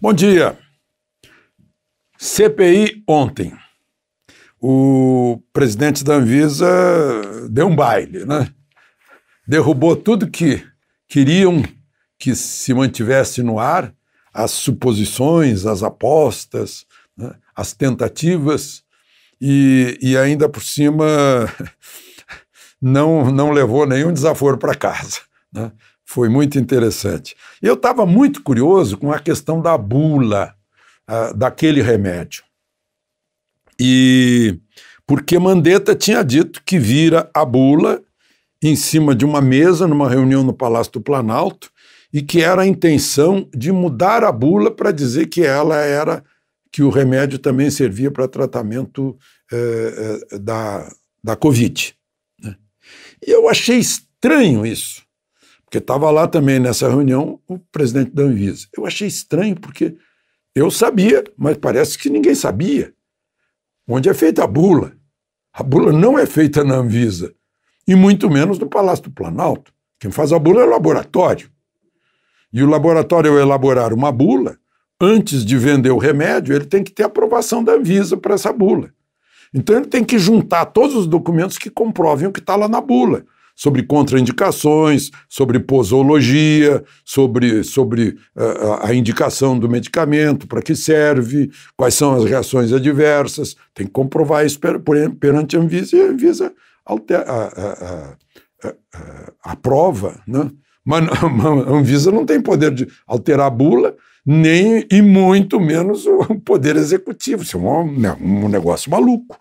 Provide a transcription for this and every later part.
Bom dia. CPI ontem. O presidente da Anvisa deu um baile, né? Derrubou tudo que queriam que se mantivesse no ar, as suposições, as apostas, né? as tentativas, e, e ainda por cima não, não levou nenhum desaforo para casa. Né? Foi muito interessante. Eu estava muito curioso com a questão da bula daquele remédio. E porque Mandetta tinha dito que vira a bula em cima de uma mesa numa reunião no Palácio do Planalto e que era a intenção de mudar a bula para dizer que ela era que o remédio também servia para tratamento eh, eh, da, da Covid. E eu achei estranho isso, porque estava lá também nessa reunião o presidente da Anvisa. Eu achei estranho porque eu sabia, mas parece que ninguém sabia. Onde é feita a bula? A bula não é feita na Anvisa, e muito menos no Palácio do Planalto. Quem faz a bula é o laboratório. E o laboratório, ao elaborar uma bula, antes de vender o remédio, ele tem que ter aprovação da Anvisa para essa bula. Então ele tem que juntar todos os documentos que comprovem o que está lá na bula, sobre contraindicações, sobre posologia, sobre, sobre a, ah, ah, a indicação do medicamento, para que serve, quais são as reações adversas. Tem que comprovar isso per, per, perante a Anvisa e a Anvisa altera, a, a, aprova, né? Mas a Anvisa não tem poder de alterar a bula nem e muito menos o poder executivo. Isso é um, né, um negócio maluco.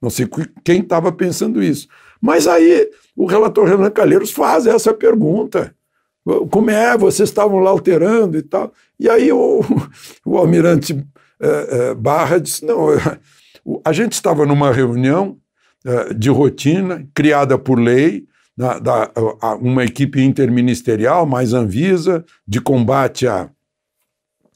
Não sei quem estava pensando isso. Mas aí o relator Renan Calheiros faz essa pergunta. Como é? Vocês estavam lá alterando e tal. E aí o, o almirante é, é, Barra disse: não, a gente estava numa reunião é, de rotina, criada por lei, da, da, uma equipe interministerial, mais Anvisa, de combate a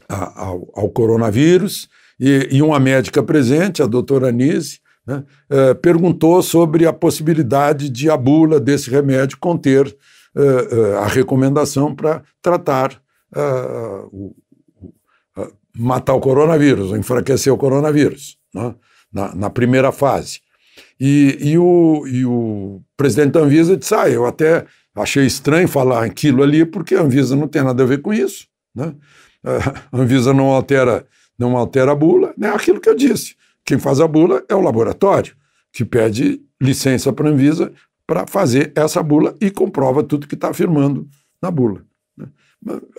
a, ao, ao, coronavírus, e, e, uma médica presente, a doutora Anise, né, eh, perguntou sobre a possibilidade de a bula desse remédio conter eh, a recomendação para tratar eh, o, matar o coronavírus, enfraquecer o coronavírus, né, na, na primeira fase. E, e, o, e o presidente da Anvisa disse: Ah, eu até achei estranho falar aquilo ali, porque a Anvisa não tem nada a ver com isso. Né? a Anvisa não altera, não altera a bula, né? aquilo que eu disse. Quem faz a bula é o laboratório, que pede licença para a Anvisa para fazer essa bula e comprova tudo que está afirmando na bula. Né?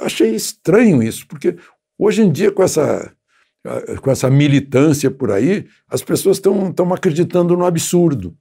Achei estranho isso, porque hoje em dia, com essa, com essa militância por aí, as pessoas estão acreditando no absurdo.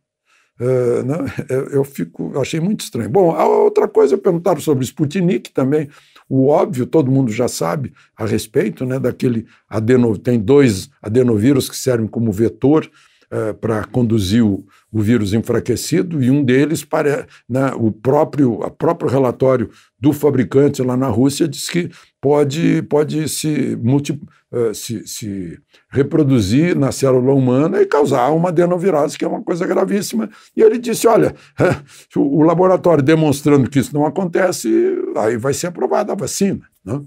Ah, eu, fico, achei muito estranho. Bom, a outra coisa, é perguntaram sobre Sputnik também, o óbvio, todo mundo já sabe a respeito, né, daquele adeno, tem dois adenovírus que servem como vetor, eh, para conduzir o, o, vírus enfraquecido e um deles para né, o próprio a próprio relatório do fabricante lá na Rússia diz que pode pode se, multi, uh, se, se reproduzir na célula humana e causar uma adenovirose que é uma coisa gravíssima e ele disse olha o laboratório demonstrando que isso não acontece aí vai ser aprovada a vacina né?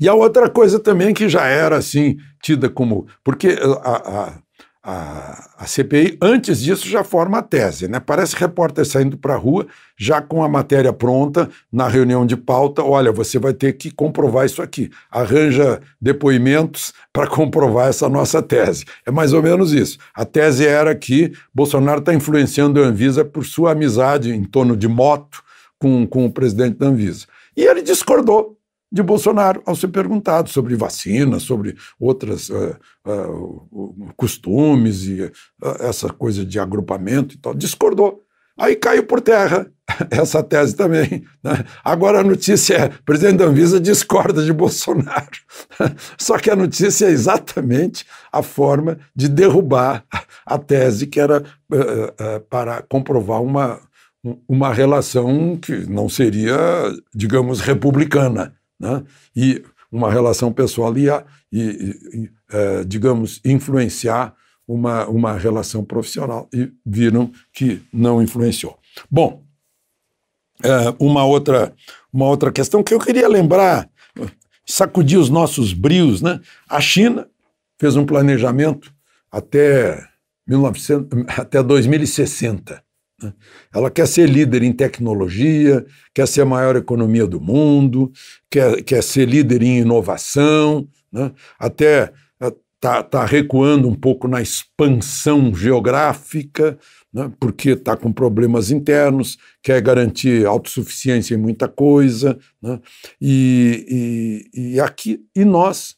E a outra coisa também que já era assim, tida como. Porque a, a, a, a CPI, antes disso, já forma a tese. Né? Parece repórter saindo para a rua, já com a matéria pronta, na reunião de pauta: olha, você vai ter que comprovar isso aqui. Arranja depoimentos para comprovar essa nossa tese. É mais ou menos isso. A tese era que Bolsonaro está influenciando a Anvisa por sua amizade em torno de moto com, com o presidente da Anvisa. E ele discordou de Bolsonaro ao ser perguntado sobre vacina, sobre outras uh, uh, costumes e uh, essa coisa de agrupamento e tal. Discordou. Aí caiu por terra essa tese também. Né? Agora a notícia é: o presidente da Anvisa discorda de Bolsonaro. Só que a notícia é exatamente a forma de derrubar a tese que era uh, uh, para comprovar uma, uma relação que não seria, digamos, republicana né? e uma relação pessoal e, e, é, digamos, influenciar uma, uma relação profissional e viram que não influenciou. Bom, é, uma outra, uma outra questão que eu queria lembrar, sacudir os nossos brios, né? A China fez um planejamento até, 1900, até 2060. Né? Ela quer ser líder em tecnologia, quer ser a maior economia do mundo, quer, quer ser líder em inovação, né? até está eh, tá recuando um pouco na expansão geográfica, né? porque está com problemas internos, quer garantir autossuficiência em muita coisa. Né? E, e, e, aqui, e nós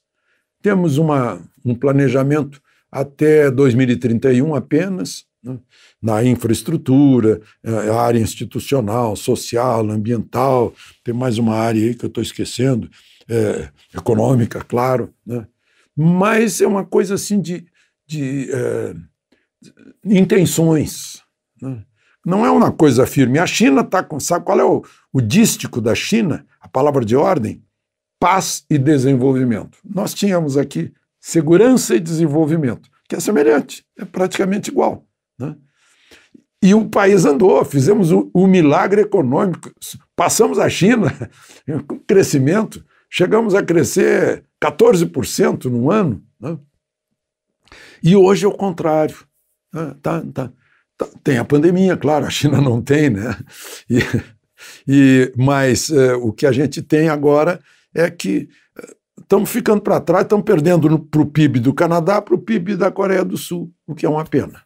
temos uma, um planejamento até 2031 apenas, né? na infraestrutura, é, é área institucional, social, ambiental, tem mais uma área aí que eu estou esquecendo, é, econômica, claro, né? mas é uma coisa assim de, de é, intenções. Né? Não é uma coisa firme. A China está com. Sabe qual é o, o dístico da China? A palavra de ordem? Paz e desenvolvimento. Nós tínhamos aqui segurança e desenvolvimento, que é semelhante, é praticamente igual. Né? E o país andou, fizemos o, um, um milagre econômico, passamos a China com crescimento, chegamos a crescer 14% no ano. Né? E hoje é o contrário. Né? Tá, tá, tá, tem a pandemia, claro, a China não tem, né? E, e, mas é, o que a gente tem agora é que é, estamos ficando para trás, estamos perdendo para o PIB do Canadá, para o PIB da Coreia do Sul, o que é uma pena.